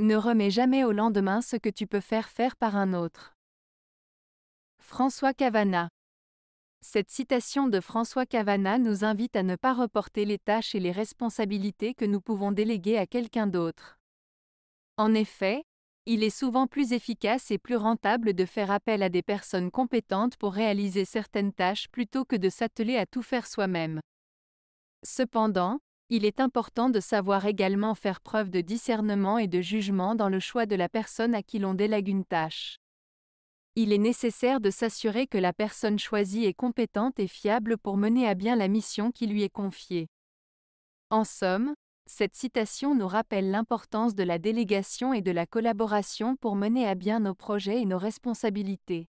Ne remets jamais au lendemain ce que tu peux faire faire par un autre. François Cavana Cette citation de François Cavana nous invite à ne pas reporter les tâches et les responsabilités que nous pouvons déléguer à quelqu'un d'autre. En effet, il est souvent plus efficace et plus rentable de faire appel à des personnes compétentes pour réaliser certaines tâches plutôt que de s'atteler à tout faire soi-même. Cependant, il est important de savoir également faire preuve de discernement et de jugement dans le choix de la personne à qui l'on délègue une tâche. Il est nécessaire de s'assurer que la personne choisie est compétente et fiable pour mener à bien la mission qui lui est confiée. En somme, cette citation nous rappelle l'importance de la délégation et de la collaboration pour mener à bien nos projets et nos responsabilités.